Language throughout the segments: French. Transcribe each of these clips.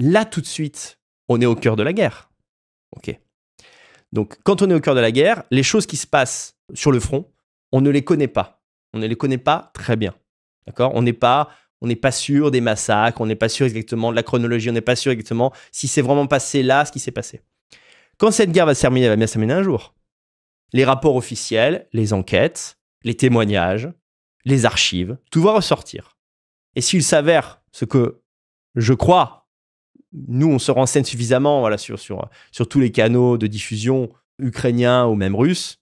là tout de suite, on est au cœur de la guerre. Ok. Donc, quand on est au cœur de la guerre, les choses qui se passent sur le front, on ne les connaît pas. On ne les connaît pas très bien. D'accord On n'est pas, pas sûr des massacres, on n'est pas sûr exactement de la chronologie, on n'est pas sûr exactement si c'est vraiment passé là, ce qui s'est passé. Quand cette guerre va se terminer, elle va bien se terminer un jour. Les rapports officiels, les enquêtes, les témoignages, les archives, tout va ressortir. Et s'il s'avère ce que je crois nous, on se renseigne suffisamment voilà, sur, sur, tous les canaux de diffusion ukrainiens ou même russes.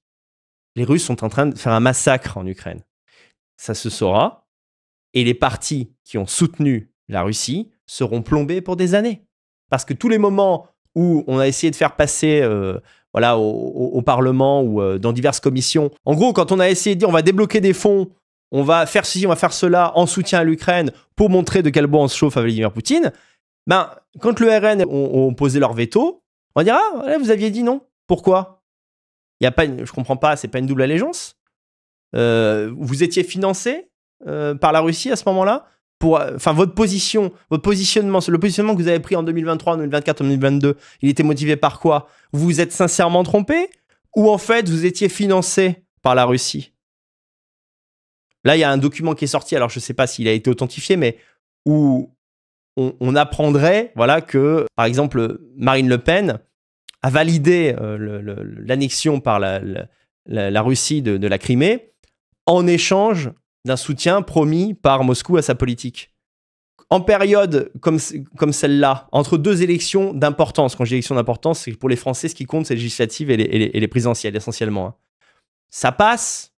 Les Russes sont en train de faire un massacre en Ukraine. Ça se saura. Et les partis qui ont soutenu la Russie seront plombés pour des années. Parce que tous les moments où on a essayé de faire passer euh, voilà, au, Parlement ou euh, dans diverses commissions, en gros, quand on a essayé de dire on va débloquer des fonds, on va faire ceci, on va faire cela en soutien à l'Ukraine pour montrer de quel bois on se chauffe à Vladimir Poutine, ben, quand le RN ont, posé leur veto, on va dire Ah, vous aviez dit non. Pourquoi y a pas Je comprends pas, c'est pas une double allégeance. Euh, vous étiez financé euh, par la Russie à ce moment-là enfin, votre position, votre positionnement, le positionnement que vous avez pris en 2023, en 2024, en 2022, il était motivé par quoi Vous vous êtes sincèrement trompé ou en fait vous étiez financé par la Russie Là, il y a un document qui est sorti, alors je ne sais pas s'il a été authentifié, mais où on, apprendrait voilà, que, par exemple, Marine Le Pen a validé euh, l'annexion par la, Russie de, la Crimée en échange d'un soutien promis par Moscou à sa politique. En période comme, celle-là, entre deux élections d'importance, quand j'ai élections d'importance, c'est pour les Français, ce qui compte, c'est les législatives et les, présidentielles essentiellement. Hein. Ça passe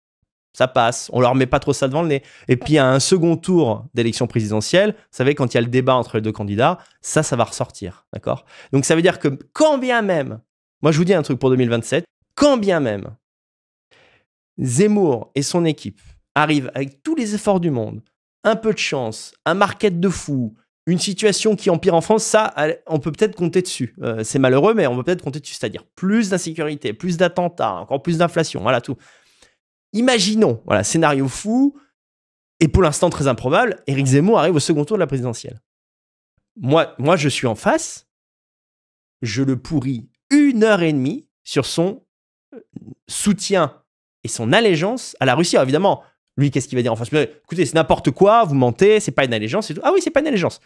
ça passe, on leur met pas trop ça devant le nez. Et puis à un second tour d'élection présidentielle, vous savez, quand il y a le débat entre les deux candidats, ça, ça va ressortir, d'accord Donc ça veut dire que quand bien même, moi je vous dis un truc pour 2027, quand bien même, Zemmour et son équipe arrivent avec tous les efforts du monde, un peu de chance, un market de fou, une situation qui empire en France, ça, on peut peut-être compter dessus. Euh, c'est malheureux, mais on peut peut-être compter dessus, c'est-à-dire plus d'insécurité, plus d'attentats, encore plus d'inflation, voilà tout. Imaginons, voilà, scénario fou, et pour l'instant très improbable, Éric Zemmour arrive au second tour de la présidentielle. Moi, moi, je suis en face, je le pourris une heure et demie sur son euh, soutien et son allégeance à la Russie. Alors évidemment, lui, qu'est-ce qu'il va dire en face Écoutez, c'est n'importe quoi, vous mentez, c'est pas une allégeance Ah oui, c'est pas une allégeance.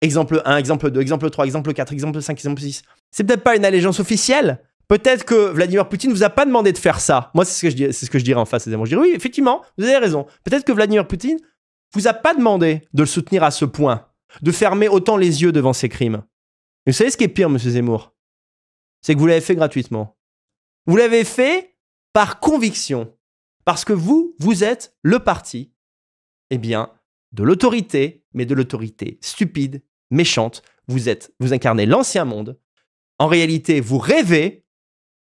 Exemple 1, exemple 2, exemple 3, exemple 4, exemple 5, exemple 6. C'est peut-être pas une allégeance officielle, Peut-être que Vladimir Poutine vous a pas demandé de faire ça. Moi, c'est ce que je dis, dirais en face. Je dirais oui, effectivement, vous avez raison. Peut-être que Vladimir Poutine vous a pas demandé de le soutenir à ce point, de fermer autant les yeux devant ses crimes. vous savez ce qui est pire, Monsieur Zemmour, c'est que vous l'avez fait gratuitement. Vous l'avez fait par conviction, parce que vous, vous êtes le parti, eh bien, de l'autorité, mais de l'autorité stupide, méchante. Vous êtes, vous incarnez l'ancien monde. En réalité, vous rêvez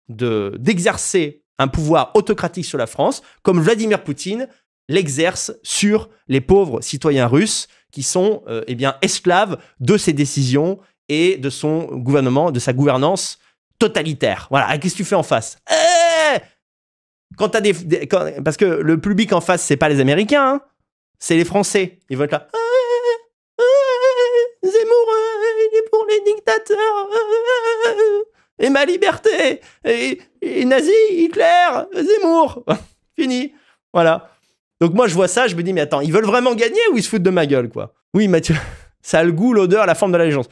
d'exercer un pouvoir autocratique sur la France, comme Vladimir Poutine l'exerce sur les pauvres citoyens russes qui sont euh, eh bien, esclaves de ses décisions et de son gouvernement, de sa gouvernance totalitaire. Voilà, qu'est-ce que tu fais en face eh quand as des, Parce que le public en face, c'est pas les Américains, hein. c'est les Français. Ils vont être là. Eh, eh, Zemmour, il est pour les dictateurs et ma liberté, et, nazi, Hitler, Zemmour. Fini. Voilà. Donc moi, je vois ça, je me dis, mais attends, ils veulent vraiment gagner ou ils se foutent de ma gueule, quoi Oui, Mathieu, ça a le goût, l'odeur, la forme de la légende.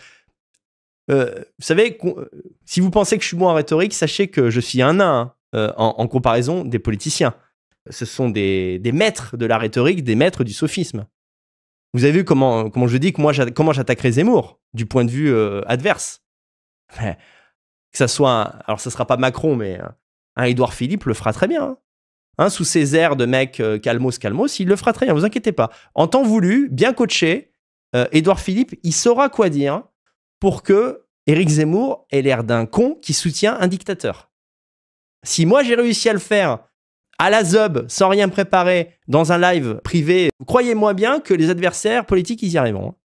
Euh, vous savez, euh, si vous pensez que je suis bon en rhétorique, sachez que je suis un nain euh, en, comparaison des politiciens. Ce sont des, maîtres de la rhétorique, des maîtres du sophisme. Vous avez vu comment, comment je dis que moi, comment j'attaquerai Zemmour du point de vue adverse. Ben, que ça soit, alors ça sera pas Macron, mais un Édouard Philippe le fera très bien. Hein. Hein, sous ses airs de mec euh, calmos, calmos, il le fera très bien, vous inquiétez pas. En temps voulu, bien coaché, euh, Édouard Philippe, il saura quoi dire pour que Éric Zemmour ait l'air d'un con qui soutient un dictateur. Si moi j'ai réussi à le faire à la ZUB, sans rien préparer, dans un live privé, croyez-moi bien que les adversaires politiques, ils y arriveront. Hein.